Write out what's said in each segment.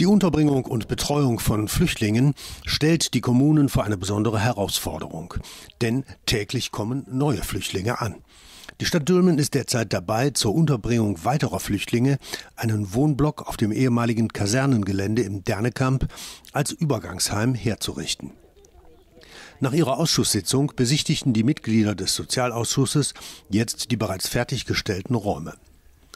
Die Unterbringung und Betreuung von Flüchtlingen stellt die Kommunen vor eine besondere Herausforderung, denn täglich kommen neue Flüchtlinge an. Die Stadt Dülmen ist derzeit dabei, zur Unterbringung weiterer Flüchtlinge einen Wohnblock auf dem ehemaligen Kasernengelände im Dernekamp als Übergangsheim herzurichten. Nach ihrer Ausschusssitzung besichtigten die Mitglieder des Sozialausschusses jetzt die bereits fertiggestellten Räume.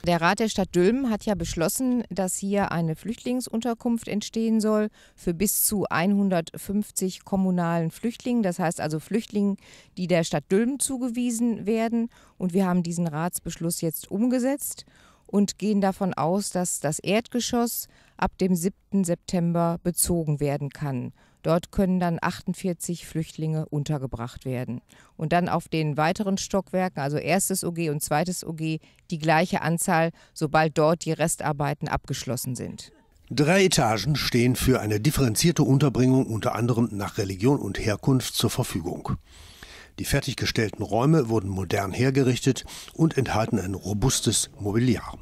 Der Rat der Stadt Dülmen hat ja beschlossen, dass hier eine Flüchtlingsunterkunft entstehen soll für bis zu 150 kommunalen Flüchtlingen. Das heißt also Flüchtlinge, die der Stadt Dülmen zugewiesen werden. Und wir haben diesen Ratsbeschluss jetzt umgesetzt und gehen davon aus, dass das Erdgeschoss ab dem 7. September bezogen werden kann. Dort können dann 48 Flüchtlinge untergebracht werden. Und dann auf den weiteren Stockwerken, also erstes OG und zweites OG, die gleiche Anzahl, sobald dort die Restarbeiten abgeschlossen sind. Drei Etagen stehen für eine differenzierte Unterbringung unter anderem nach Religion und Herkunft zur Verfügung. Die fertiggestellten Räume wurden modern hergerichtet und enthalten ein robustes Mobiliar.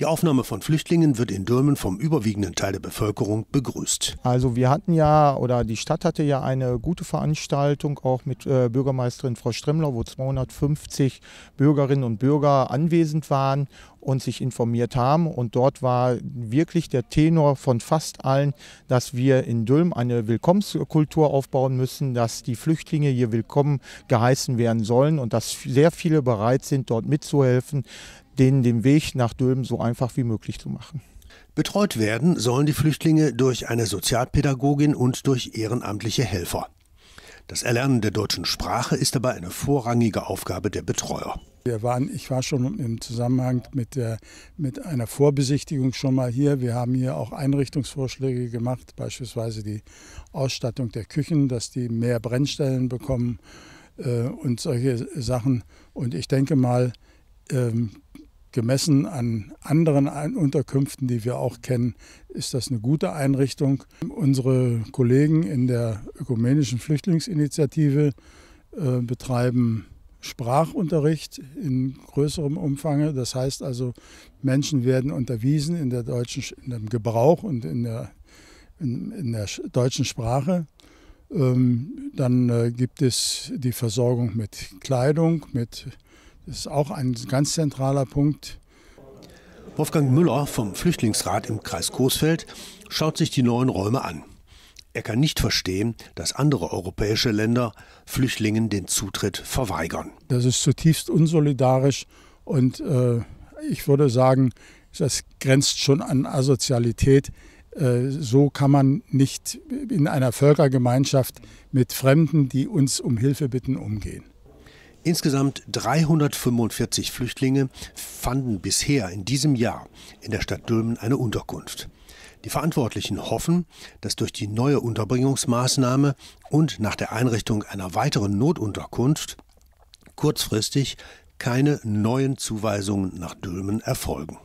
Die Aufnahme von Flüchtlingen wird in Dürmen vom überwiegenden Teil der Bevölkerung begrüßt. Also wir hatten ja oder die Stadt hatte ja eine gute Veranstaltung auch mit äh, Bürgermeisterin Frau Stremmler, wo 250 Bürgerinnen und Bürger anwesend waren und sich informiert haben. Und dort war wirklich der Tenor von fast allen, dass wir in Dülm eine Willkommenskultur aufbauen müssen, dass die Flüchtlinge hier willkommen geheißen werden sollen und dass sehr viele bereit sind, dort mitzuhelfen, denen den Weg nach Dülmen so einfach wie möglich zu machen. Betreut werden sollen die Flüchtlinge durch eine Sozialpädagogin und durch ehrenamtliche Helfer. Das Erlernen der deutschen Sprache ist dabei eine vorrangige Aufgabe der Betreuer. Wir waren, ich war schon im Zusammenhang mit, der, mit einer Vorbesichtigung schon mal hier. Wir haben hier auch Einrichtungsvorschläge gemacht, beispielsweise die Ausstattung der Küchen, dass die mehr Brennstellen bekommen äh, und solche Sachen. Und ich denke mal, ähm, gemessen an anderen Unterkünften, die wir auch kennen, ist das eine gute Einrichtung. Unsere Kollegen in der Ökumenischen Flüchtlingsinitiative äh, betreiben Sprachunterricht in größerem Umfang. Das heißt also, Menschen werden unterwiesen in der deutschen, in dem Gebrauch und in der, in, in der deutschen Sprache. Ähm, dann äh, gibt es die Versorgung mit Kleidung, mit ist auch ein ganz zentraler Punkt. Wolfgang Müller vom Flüchtlingsrat im Kreis Coesfeld schaut sich die neuen Räume an. Er kann nicht verstehen, dass andere europäische Länder Flüchtlingen den Zutritt verweigern. Das ist zutiefst unsolidarisch und äh, ich würde sagen, das grenzt schon an Asozialität. Äh, so kann man nicht in einer Völkergemeinschaft mit Fremden, die uns um Hilfe bitten, umgehen. Insgesamt 345 Flüchtlinge fanden bisher in diesem Jahr in der Stadt Dülmen eine Unterkunft. Die Verantwortlichen hoffen, dass durch die neue Unterbringungsmaßnahme und nach der Einrichtung einer weiteren Notunterkunft kurzfristig keine neuen Zuweisungen nach Dülmen erfolgen.